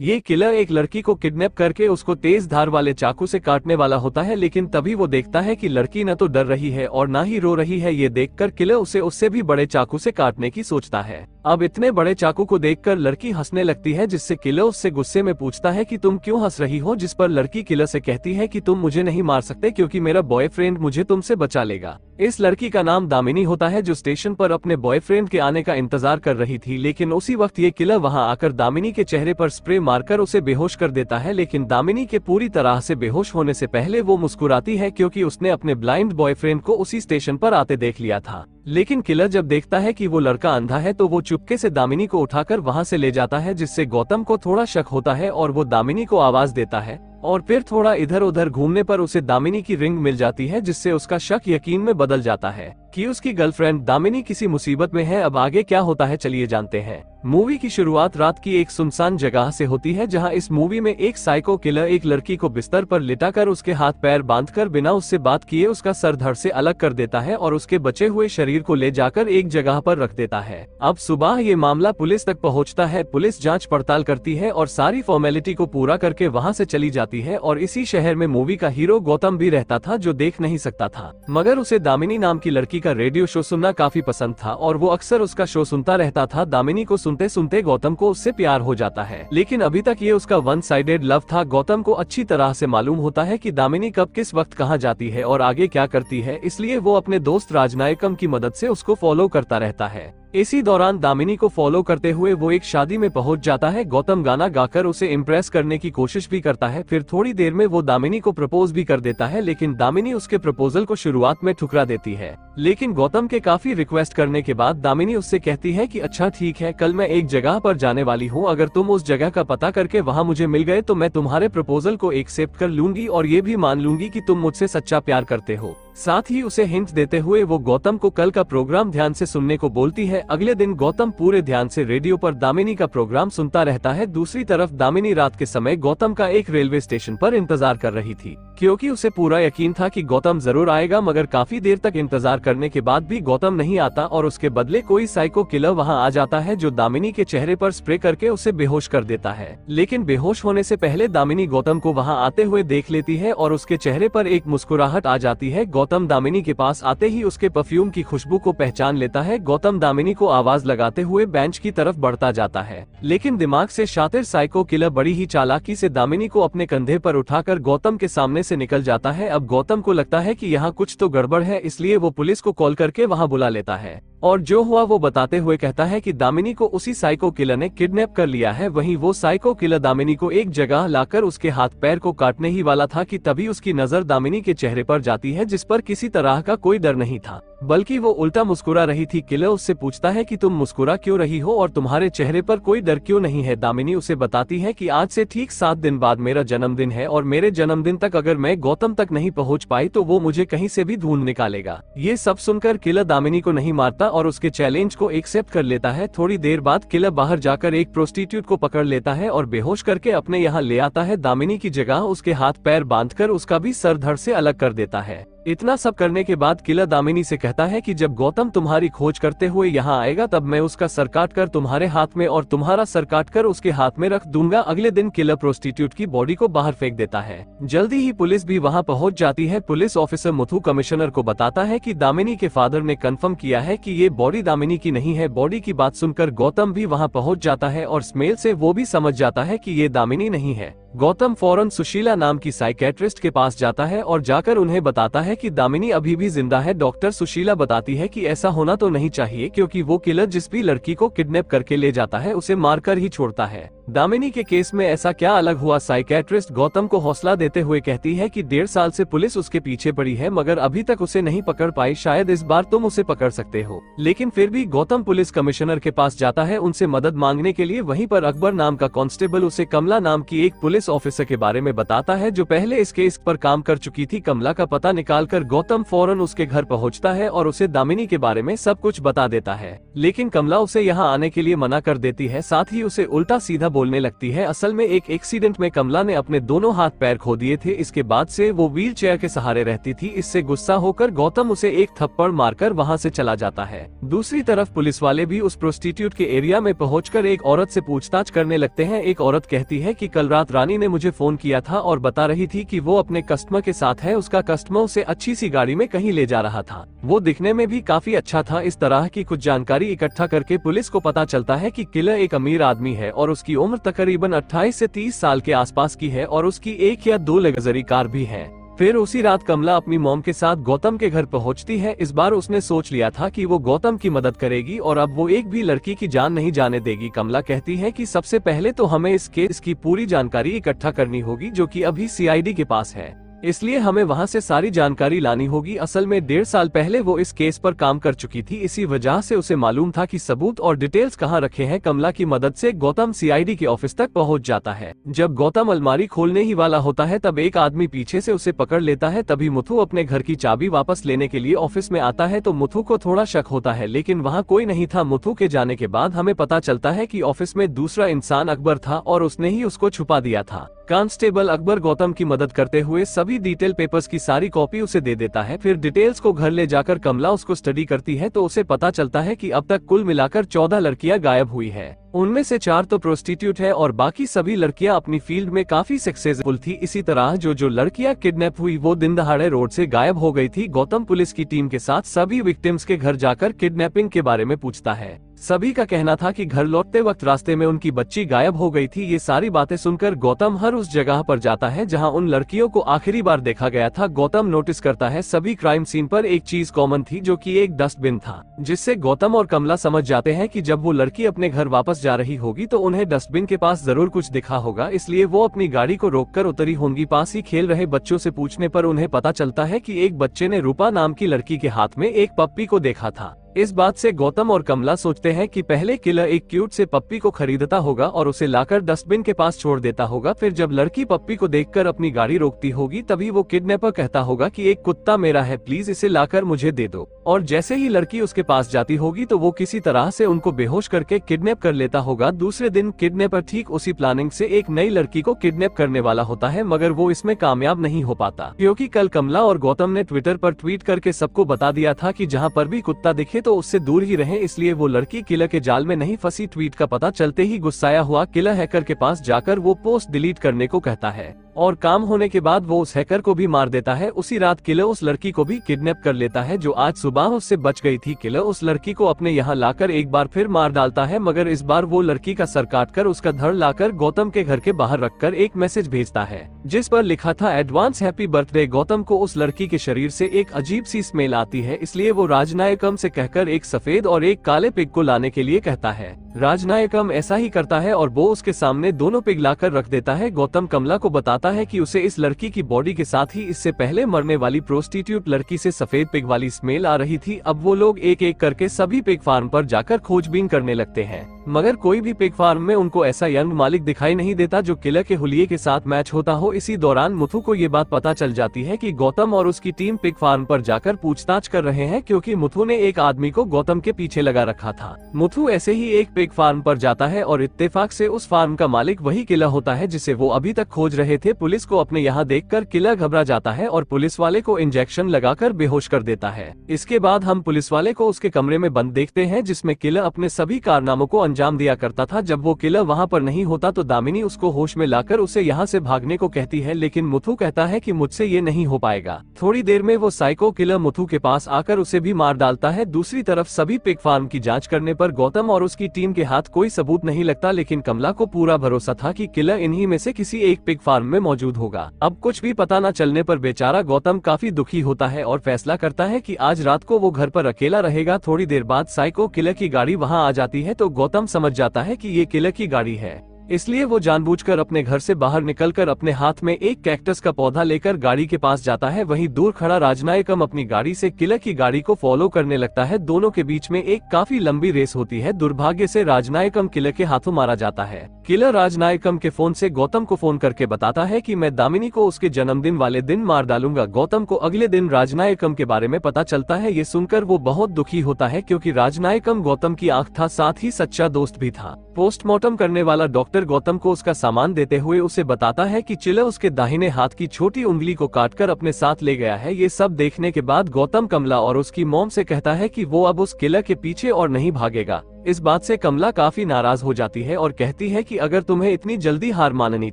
ये किलर एक लड़की को किडनैप करके उसको तेज धार वाले चाकू से काटने वाला होता है लेकिन तभी वो देखता है कि लड़की न तो डर रही है और न ही रो रही है ये देखकर किलर उसे उससे भी बड़े चाकू से काटने की सोचता है अब इतने बड़े चाकू को देखकर लड़की हंसने लगती है जिससे किलर उससे गुस्से में पूछता है की तुम क्यूँ हंस रही हो जिस पर लड़की किलर से कहती है की तुम मुझे नहीं मार सकते क्यूँकी मेरा बॉयफ्रेंड मुझे तुमसे बचा लेगा इस लड़की का नाम दामिनी होता है जो स्टेशन पर अपने बॉयफ्रेंड के आने का इंतजार कर रही थी लेकिन उसी वक्त ये किलर वहां आकर दामिनी के चेहरे पर स्प्रे मारकर उसे बेहोश कर देता है लेकिन दामिनी के पूरी तरह से बेहोश होने से पहले वो मुस्कुराती है क्योंकि उसने अपने ब्लाइंड बॉयफ्रेंड को उसी स्टेशन पर आते देख लिया था लेकिन किलर जब देखता है कि वो लड़का अंधा है तो वो चुपके से दामिनी को उठाकर वहाँ से ले जाता है जिससे गौतम को थोड़ा शक होता है और वो दामिनी को आवाज देता है और फिर थोड़ा इधर उधर घूमने पर उसे दामिनी की रिंग मिल जाती है जिससे उसका शक यकीन में बदल जाता है कि उसकी गर्लफ्रेंड दामिनी किसी मुसीबत में है अब आगे क्या होता है चलिए जानते हैं मूवी की शुरुआत रात की एक सुनसान जगह से होती है जहां इस मूवी में एक साइको किलर एक लड़की को बिस्तर पर लिटाकर उसके हाथ पैर बांधकर बिना उससे बात किए उसका सर धड़ से अलग कर देता है और उसके बचे हुए शरीर को ले जाकर एक जगह पर रख देता है अब सुबह ये मामला पुलिस तक पहुँचता है पुलिस जाँच पड़ताल करती है और सारी फॉर्मेलिटी को पूरा करके वहाँ ऐसी चली जाती जाती है और इसी शहर में मूवी का हीरो गौतम भी रहता था जो देख नहीं सकता था मगर उसे दामिनी नाम की लड़की का रेडियो शो सुनना काफी पसंद था और वो अक्सर उसका शो सुनता रहता था दामिनी को सुनते सुनते गौतम को उससे प्यार हो जाता है लेकिन अभी तक ये उसका वन साइडेड लव था गौतम को अच्छी तरह से मालूम होता है की दामिनी कब किस वक्त कहाँ जाती है और आगे क्या करती है इसलिए वो अपने दोस्त राजनायकम की मदद ऐसी उसको फॉलो करता रहता है इसी दौरान दामिनी को फॉलो करते हुए वो एक शादी में पहुंच जाता है गौतम गाना गाकर उसे इम्प्रेस करने की कोशिश भी करता है फिर थोड़ी देर में वो दामिनी को प्रपोज भी कर देता है लेकिन दामिनी उसके प्रपोजल को शुरुआत में ठुकरा देती है लेकिन गौतम के काफी रिक्वेस्ट करने के बाद दामिनी उससे कहती है की अच्छा ठीक है कल मैं एक जगह पर जाने वाली हूँ अगर तुम उस जगह का पता करके वहाँ मुझे मिल गए तो मैं तुम्हारे प्रपोजल को एक्सेप्ट कर लूंगी और ये भी मान लूंगी की तुम मुझसे सच्चा प्यार करते हो साथ ही उसे हिंट देते हुए वो गौतम को कल का प्रोग्राम ध्यान से सुनने को बोलती है अगले दिन गौतम पूरे ध्यान से रेडियो पर दामिनी का प्रोग्राम सुनता रहता है दूसरी तरफ दामिनी रात के समय गौतम का एक रेलवे स्टेशन पर इंतजार कर रही थी क्योंकि उसे पूरा यकीन था कि गौतम जरूर आएगा मगर काफी देर तक इंतजार करने के बाद भी गौतम नहीं आता और उसके बदले कोई साइको किलर वहाँ आ जाता है जो दामिनी के चेहरे पर स्प्रे करके उसे बेहोश कर देता है लेकिन बेहोश होने से पहले दामिनी गौतम को वहाँ आते हुए देख लेती है और उसके चेहरे पर एक मुस्कुराहट आ जाती है गौतम गौतम दामिनी के पास आते ही उसके परफ्यूम की खुशबू को पहचान लेता है गौतम दामिनी को आवाज लगाते हुए बेंच की तरफ बढ़ता जाता है लेकिन दिमाग से शातिर साइको किलर बड़ी ही चालाकी से दामिनी को अपने कंधे पर उठाकर गौतम के सामने से निकल जाता है अब गौतम को लगता है कि यहाँ कुछ तो गड़बड़ है इसलिए वो पुलिस को कॉल करके वहाँ बुला लेता है और जो हुआ वो बताते हुए कहता है कि दामिनी को उसी साइको किलर ने किडनैप कर लिया है वहीं वो साइको किलर दामिनी को एक जगह लाकर उसके हाथ पैर को काटने ही वाला था कि तभी उसकी नजर दामिनी के चेहरे पर जाती है जिस पर किसी तरह का कोई डर नहीं था बल्कि वो उल्टा मुस्कुरा रही थी किलर उससे पूछता है कि तुम मुस्कुरा क्यों रही हो और तुम्हारे चेहरे पर कोई डर क्यों नहीं है दामिनी उसे बताती है कि आज से ठीक सात दिन बाद मेरा जन्मदिन है और मेरे जन्मदिन तक अगर मैं गौतम तक नहीं पहुंच पाई तो वो मुझे कहीं से भी ढूंढ निकालेगा ये सब सुनकर किलर दामिनी को नहीं मारता और उसके चैलेंज को एक्सेप्ट कर लेता है थोड़ी देर बाद किलर बाहर जाकर एक प्रोस्टिट्यूट को पकड़ लेता है और बेहोश करके अपने यहाँ ले आता है दामिनी की जगह उसके हाथ पैर बांधकर उसका भी सर धड़ से अलग कर देता है इतना सब करने के बाद किला दामिनी से कहता है कि जब गौतम तुम्हारी खोज करते हुए यहाँ आएगा तब मैं उसका सर काट कर तुम्हारे हाथ में और तुम्हारा सर काट कर उसके हाथ में रख दूंगा अगले दिन किला प्रोस्टिट्यूट की बॉडी को बाहर फेंक देता है जल्दी ही पुलिस भी वहाँ पहुँच जाती है पुलिस ऑफिसर मुथु कमिश्नर को बताता है की दामिनी के फादर ने कन्फर्म किया है की ये बॉडी दामिनी की नहीं है बॉडी की बात सुनकर गौतम भी वहाँ पहुँच जाता है और स्मेल ऐसी वो भी समझ जाता है की ये दामिनी नहीं है गौतम फौरन सुशीला नाम की साइकेट्रिस्ट के पास जाता है और जाकर उन्हें बताता है कि दामिनी अभी भी जिंदा है डॉक्टर सुशीला बताती है कि ऐसा होना तो नहीं चाहिए क्योंकि वो किलर जिस भी लड़की को किडनैप करके ले जाता है उसे मारकर ही छोड़ता है दामिनी के केस में ऐसा क्या अलग हुआ साइकेट्रिस्ट गौतम को हौसला देते हुए कहती है की डेढ़ साल ऐसी पुलिस उसके पीछे पड़ी है मगर अभी तक उसे नहीं पकड़ पाई शायद इस बार तुम उसे पकड़ सकते हो लेकिन फिर भी गौतम पुलिस कमिश्नर के पास जाता है उनसे मदद मांगने के लिए वही आरोप अकबर नाम का कॉन्स्टेबल उसे कमला नाम की एक पुलिस पुलिस ऑफिसर के बारे में बताता है जो पहले इस केस पर काम कर चुकी थी कमला का पता निकालकर गौतम फौरन उसके घर पहुंचता है और उसे दामिनी के बारे में सब कुछ बता देता है लेकिन कमला उसे यहाँ आने के लिए मना कर देती है साथ ही उसे उल्टा सीधा बोलने लगती है असल में एक एक्सीडेंट में कमला ने अपने दोनों हाथ पैर खो दिए थे इसके बाद ऐसी वो व्हील के सहारे रहती थी इससे गुस्सा होकर गौतम उसे एक थप्पड़ मारकर वहाँ ऐसी चला जाता है दूसरी तरफ पुलिस वाले भी उस प्रोस्टिट्यूट के एरिया में पहुँच एक औरत ऐसी पूछताछ करने लगते है एक औरत कहती है की कल रात रानी कंपनी ने मुझे फोन किया था और बता रही थी कि वो अपने कस्टमर के साथ है उसका कस्टमर उसे अच्छी सी गाड़ी में कहीं ले जा रहा था वो दिखने में भी काफी अच्छा था इस तरह की कुछ जानकारी इकट्ठा करके पुलिस को पता चलता है कि किलर एक अमीर आदमी है और उसकी उम्र तकरीबन अट्ठाईस ऐसी तीस साल के आसपास की है और उसकी एक या दो लग्जरी कार भी है फिर उसी रात कमला अपनी मोम के साथ गौतम के घर पहुंचती है इस बार उसने सोच लिया था कि वो गौतम की मदद करेगी और अब वो एक भी लड़की की जान नहीं जाने देगी कमला कहती है कि सबसे पहले तो हमें इस केस की पूरी जानकारी इकट्ठा करनी होगी जो कि अभी सीआईडी के पास है इसलिए हमें वहां से सारी जानकारी लानी होगी असल में डेढ़ साल पहले वो इस केस पर काम कर चुकी थी इसी वजह से उसे मालूम था कि सबूत और डिटेल्स कहाँ रखे हैं कमला की मदद से गौतम सीआईडी के ऑफिस तक पहुंच जाता है जब गौतम अलमारी खोलने ही वाला होता है तब एक आदमी पीछे से उसे पकड़ लेता है तभी मुथु अपने घर की चाबी वापस लेने के लिए ऑफिस में आता है तो मुथु को थोड़ा शक होता है लेकिन वहाँ कोई नहीं था मुथु के जाने के बाद हमें पता चलता है की ऑफिस में दूसरा इंसान अकबर था और उसने ही उसको छुपा दिया था कांस्टेबल अकबर गौतम की मदद करते हुए सभी सभी डिटेल पेपर्स की सारी कॉपी उसे दे देता है फिर डिटेल्स को घर ले जाकर कमला उसको स्टडी करती है तो उसे पता चलता है कि अब तक कुल मिलाकर चौदह लड़कियां गायब हुई है उनमें से चार तो प्रोस्टिट्यूट है और बाकी सभी लड़कियां अपनी फील्ड में काफी सक्सेसफुल थी इसी तरह जो जो लड़कियां किडनैप हुई वो दिन दहाड़े रोड से गायब हो गई थी गौतम पुलिस की टीम के साथ सभी विक्टिम्स के घर जाकर किडनैपिंग के बारे में पूछता है सभी का कहना था कि घर लौटते वक्त रास्ते में उनकी बच्ची गायब हो गई थी ये सारी बातें सुनकर गौतम हर उस जगह पर जाता है जहां उन लड़कियों को आखिरी बार देखा गया था गौतम नोटिस करता है सभी क्राइम सीन पर एक चीज कॉमन थी जो कि एक डस्टबिन था जिससे गौतम और कमला समझ जाते हैं कि जब वो लड़की अपने घर वापस जा रही होगी तो उन्हें डस्टबिन के पास जरूर कुछ दिखा होगा इसलिए वो अपनी गाड़ी को रोककर उतरी होंगी पास ही खेल रहे बच्चों से पूछने पर उन्हें पता चलता है कि एक बच्चे ने रूपा नाम की लड़की के हाथ में एक पप्पी को देखा था इस बात से गौतम और कमला सोचते हैं कि पहले किलर एक क्यूट से पप्पी को खरीदता होगा और उसे लाकर डस्टबिन के पास छोड़ देता होगा फिर जब लड़की पप्पी को देखकर अपनी गाड़ी रोकती होगी तभी वो किडनैपर कहता होगा कि एक कुत्ता मेरा है प्लीज इसे लाकर मुझे दे दो और जैसे ही लड़की उसके पास जाती होगी तो वो किसी तरह से उनको बेहोश करके किडनैप कर लेता होगा दूसरे दिन किडनैपर ठीक उसी प्लानिंग से एक नई लड़की को किडनैप करने वाला होता है मगर वो इसमें कामयाब नहीं हो पाता क्योंकि कल कमला और गौतम ने ट्विटर पर ट्वीट करके सबको बता दिया था कि जहाँ पर भी कुत्ता दिखे सके तो उससे दूर ही रहें इसलिए वो लड़की किला के जाल में नहीं फंसी ट्वीट का पता चलते ही गुस्साया हुआ किला हैकर के पास जाकर वो पोस्ट डिलीट करने को कहता है और काम होने के बाद वो उस हैकर को भी मार देता है उसी रात किलो उस लड़की को भी किडनैप कर लेता है जो आज सुबह उससे बच गई थी किलो उस लड़की को अपने यहाँ लाकर एक बार फिर मार डालता है मगर इस बार वो लड़की का सर काट कर उसका धड़ लाकर गौतम के घर के बाहर रखकर एक मैसेज भेजता है जिस पर लिखा था एडवांस हैप्पी बर्थडे गौतम को उस लड़की के शरीर ऐसी एक अजीब सी स्मेल आती है इसलिए वो राजनायकम ऐसी कहकर एक सफेद और एक काले पिग को लाने के लिए कहता है राजनायकम ऐसा ही करता है और वो उसके सामने दोनों पिग लाकर रख देता है गौतम कमला को बताता बताता है कि उसे इस लड़की की बॉडी के साथ ही इससे पहले मरने वाली प्रोस्टिट्यूट लड़की से सफेद पिग वाली स्मेल आ रही थी अब वो लोग एक एक करके सभी पिग फार्म पर जाकर खोजबीन करने लगते हैं मगर कोई भी पिग फार्म में उनको ऐसा यंग मालिक दिखाई नहीं देता जो किलर के हुलिये के साथ मैच होता हो इसी दौरान मुथु को ये बात पता चल जाती है कि गौतम और उसकी टीम पिग फार्म पर जाकर पूछताछ कर रहे हैं क्योंकि मुथु ने एक आदमी को गौतम के पीछे लगा रखा था मुथु ऐसे ही एक पिग फार्म पर जाता है और इत्तेफाक से उस फार्म का मालिक वही किला होता है जिसे वो अभी तक खोज रहे थे पुलिस को अपने यहाँ देख कर किला घबरा जाता है और पुलिस वाले को इंजेक्शन कर बेहोश कर देता है इसके बाद हम पुलिस वाले को उसके कमरे में बंद देखते हैं जिसमे किला अपने सभी कारनामों को अंजाम अंजाम दिया करता था जब वो किलर वहाँ पर नहीं होता तो दामिनी उसको होश में लाकर उसे यहाँ से भागने को कहती है लेकिन मुथु कहता है कि मुझसे ये नहीं हो पाएगा थोड़ी देर में वो साइको किलर मुथु के पास आकर उसे भी मार डालता है दूसरी तरफ सभी पिक फार्म की जाँच करने आरोप गौतम और उसकी टीम के हाथ कोई सबूत नहीं लगता लेकिन कमला को पूरा भरोसा था की किलर इन्ही में ऐसी किसी एक पिक फार्म में मौजूद होगा अब कुछ भी पता न चलने आरोप बेचारा गौतम काफी दुखी होता है और फैसला करता है की आज रात को वो घर आरोप अकेला रहेगा थोड़ी देर बाद साइको किलर की गाड़ी वहाँ आ जाती है तो गौतम कम समझ जाता है कि ये किले की गाड़ी है इसलिए वो जानबूझकर अपने घर से बाहर निकलकर अपने हाथ में एक कैक्टस का पौधा लेकर गाड़ी के पास जाता है वहीं दूर खड़ा राजनायकम अपनी गाड़ी से किला की गाड़ी को फॉलो करने लगता है दोनों के बीच में एक काफी लंबी रेस होती है दुर्भाग्य से राजनायकम किला के हाथों मारा जाता है किला राजनायकम के फोन से गौतम को फोन करके बताता है कि मैं दामिनी को उसके जन्मदिन वाले दिन मार डालूंगा गौतम को अगले दिन राजनायकम के बारे में पता चलता है ये सुनकर वो बहुत दुखी होता है क्योंकि राजनायकम गौतम की आंख था साथ ही सच्चा दोस्त भी था पोस्टमार्टम करने वाला डॉक्टर डॉक्टर गौतम को उसका सामान देते हुए उसे बताता है कि चिलर उसके दाहिने हाथ की छोटी उंगली को काटकर अपने साथ ले गया है ये सब देखने के बाद गौतम कमला और उसकी मोम से कहता है कि वो अब उस किला के पीछे और नहीं भागेगा इस बात से कमला काफी नाराज हो जाती है और कहती है कि अगर तुम्हें इतनी जल्दी हार माननी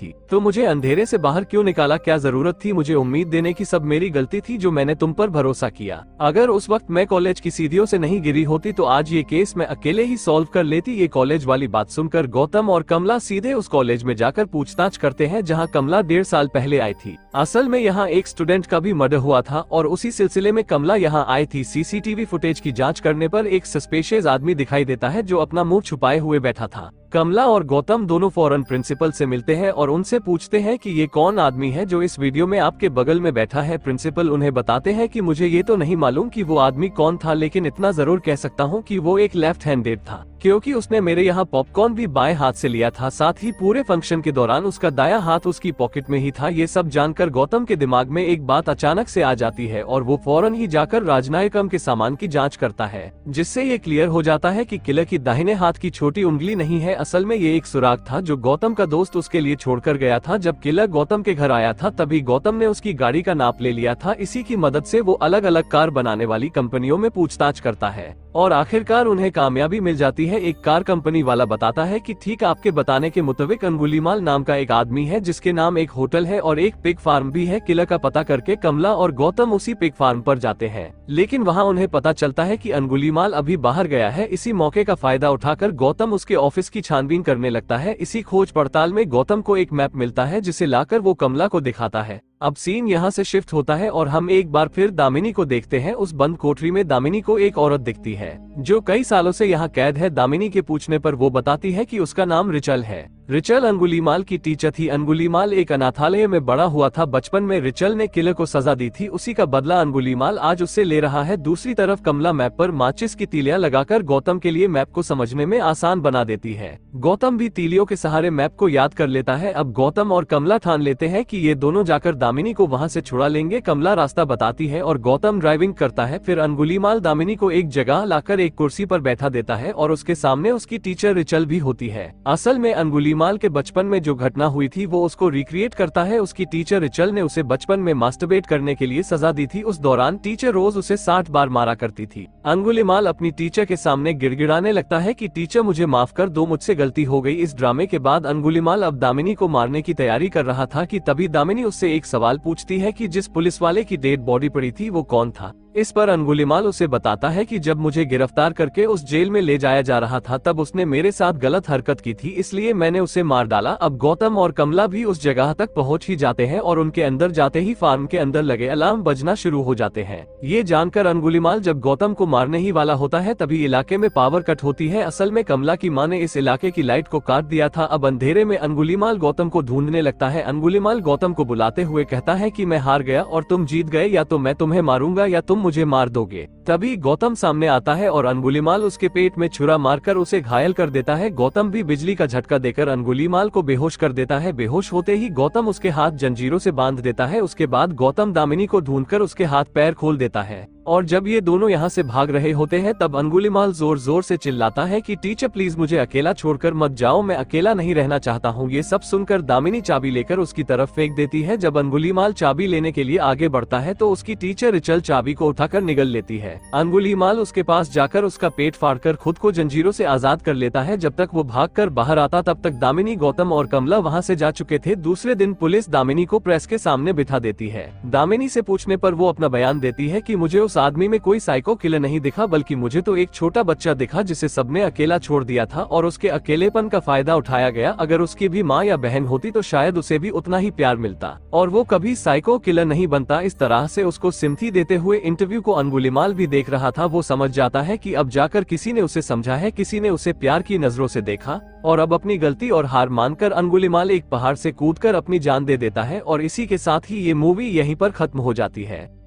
थी तो मुझे अंधेरे से बाहर क्यों निकाला क्या जरूरत थी मुझे उम्मीद देने की सब मेरी गलती थी जो मैंने तुम पर भरोसा किया अगर उस वक्त मैं कॉलेज की सीढ़ियों से नहीं गिरी होती तो आज ये केस मैं अकेले ही सोल्व कर लेती ये कॉलेज वाली बात सुनकर गौतम और कमला सीधे उस कॉलेज में जाकर पूछताछ करते हैं जहाँ कमला डेढ़ साल पहले आई थी असल में यहाँ एक स्टूडेंट का भी मर्डर हुआ था और उसी सिलसिले में कमला यहाँ आई थी सीसीटीवी फुटेज की जाँच करने आरोप एक सस्पेशियस आदमी दिखाई देता है जो अपना मुंह छुपाए हुए बैठा था कमला और गौतम दोनों फौरन प्रिंसिपल से मिलते हैं और उनसे पूछते हैं कि ये कौन आदमी है जो इस वीडियो में आपके बगल में बैठा है प्रिंसिपल उन्हें बताते हैं कि मुझे ये तो नहीं मालूम कि वो आदमी कौन था लेकिन इतना जरूर कह सकता हूँ कि वो एक लेफ्ट हैंडेड था क्योंकि उसने मेरे यहाँ पॉपकॉर्न भी बाएं हाथ से लिया था साथ ही पूरे फंक्शन के दौरान उसका दाया हाथ उसकी पॉकेट में ही था ये सब जानकर गौतम के दिमाग में एक बात अचानक से आ जाती है और वो फौरन ही जाकर राजनायकम के सामान की जाँच करता है जिससे ये क्लियर हो जाता है की किलर की दाहिने हाथ की छोटी उंगली नहीं है असल में ये एक सुराग था जो गौतम का दोस्त उसके लिए छोड़कर गया था जब किला गौतम के घर आया था तभी गौतम ने उसकी गाड़ी का नाप ले लिया था इसी की मदद से वो अलग अलग कार बनाने वाली कंपनियों में पूछताछ करता है और आखिरकार उन्हें कामयाबी मिल जाती है एक कार कंपनी वाला बताता है कि ठीक आपके बताने के मुताबिक अंगुलीमाल नाम का एक आदमी है जिसके नाम एक होटल है और एक पिक फार्म भी है किला का पता करके कमला और गौतम उसी पिक फार्म पर जाते हैं लेकिन वहाँ उन्हें पता चलता है कि अंगुलीमाल अभी बाहर गया है इसी मौके का फायदा उठाकर गौतम उसके ऑफिस की छानबीन करने लगता है इसी खोज पड़ताल में गौतम को एक मैप मिलता है जिसे लाकर वो कमला को दिखाता है अब सीन यहाँ से शिफ्ट होता है और हम एक बार फिर दामिनी को देखते हैं उस बंद कोठरी में दामिनी को एक औरत दिखती है जो कई सालों से यहाँ कैद है दामिनी के पूछने पर वो बताती है कि उसका नाम रिचल है रिचल अंगुलीमाल की टीचर थी अंगुलीमाल एक अनाथालय में बड़ा हुआ था बचपन में रिचल ने किले को सजा दी थी उसी का बदला अंगुलीमाल आज उससे ले रहा है दूसरी तरफ कमला मैप पर माचिस की तीलियां लगाकर गौतम के लिए मैप को समझने में आसान बना देती है गौतम भी तीलियों के सहारे मैप को याद कर लेता है अब गौतम और कमला ठान लेते हैं की ये दोनों जाकर दामिनी को वहाँ से छुड़ा लेंगे कमला रास्ता बताती है और गौतम ड्राइविंग करता है फिर अंगुलीमाल दामिनी को एक जगह लाकर एक कुर्सी पर बैठा देता है और उसके सामने उसकी टीचर रिचल भी होती है असल में अंगुलीमाल के बचपन में जो घटना हुई थी वो उसको रिक्रिएट करता है उसकी टीचर रिचल ने उसे बचपन में मास्टरबेट करने के लिए सजा दी थी उस दौरान टीचर रोज उसे साठ बार मारा करती थी अंगुलीमाल अपनी टीचर के सामने गिड़गिड़ाने लगता है की टीचर मुझे माफ कर दो मुझसे गलती हो गयी इस ड्रामे के बाद अंगुलीमाल अब दामिनी को मारने की तैयारी कर रहा था की तभी दामिनी उससे एक सवाल सवाल पूछती है कि जिस पुलिस वाले की डेड बॉडी पड़ी थी वो कौन था इस पर अंगुलीमाल उसे बताता है कि जब मुझे गिरफ्तार करके उस जेल में ले जाया जा रहा था तब उसने मेरे साथ गलत हरकत की थी इसलिए मैंने उसे मार डाला अब गौतम और कमला भी उस जगह तक पहुंच ही जाते हैं और उनके अंदर जाते ही फार्म के अंदर लगे अलार्म बजना शुरू हो जाते हैं ये जानकर अंगुलीमाल जब गौतम को मारने ही वाला होता है तभी इलाके में पावर कट होती है असल में कमला की माँ ने इस इलाके की लाइट को काट दिया था अब अंधेरे में अंगुलीमाल गौतम को ढूंढने लगता है अंगुलीमाल गौतम को बुलाते हुए कहता है की मैं हार गया और तुम जीत गए या तो मैं तुम्हें मारूंगा या तुम तुम मुझे मार दोगे तभी गौतम सामने आता है और अंगुलीमाल उसके पेट में छुरा मारकर उसे घायल कर देता है गौतम भी बिजली का झटका देकर अंगुलीमाल को बेहोश कर देता है बेहोश होते ही गौतम उसके हाथ जंजीरों से बांध देता है उसके बाद गौतम दामिनी को ढूंढ उसके हाथ पैर खोल देता है और जब ये दोनों यहाँ से भाग रहे होते हैं तब अंगुलीमाल जोर जोर से चिल्लाता है कि टीचर प्लीज मुझे अकेला छोड़कर मत जाओ मैं अकेला नहीं रहना चाहता हूँ ये सब सुनकर दामिनी चाबी लेकर उसकी तरफ फेंक देती है जब अंगुलीमाल चाबी लेने के लिए आगे बढ़ता है तो उसकी टीचर रिचल चाबी को उठाकर निगल लेती है अंगुलीमाल उसके पास जाकर उसका पेट फाड़कर खुद को जंजीरों से आजाद कर लेता है जब तक वो कर बाहर आता तब तक दामिनी गौतम और कमला वहाँ से जा चुके थे दूसरे दिन पुलिस दामिनी को प्रेस के सामने बिठा देती है दामिनी से पूछने पर वो अपना बयान देती है कि मुझे उस आदमी में कोई साइको किलर नहीं दिखा बल्कि मुझे तो एक छोटा बच्चा दिखा जिसे सबने अकेला छोड़ दिया था और उसके अकेलेपन का फायदा उठाया गया अगर उसकी भी माँ या बहन होती तो शायद उसे भी उतना ही प्यार मिलता और वो कभी साइको किलर नहीं बनता इस तरह से उसको सिमथी देते हुए इंटरव्यू को अंगुलीमाल भी देख रहा था वो समझ जाता है की अब जाकर किसी ने उसे समझा है किसी ने उसे प्यार की नजरों से देखा और अब अपनी गलती और हार मानकर अंगुलीमाल एक पहाड़ से कूदकर अपनी जान दे देता है और इसी के साथ ही ये मूवी यहीं पर खत्म हो जाती है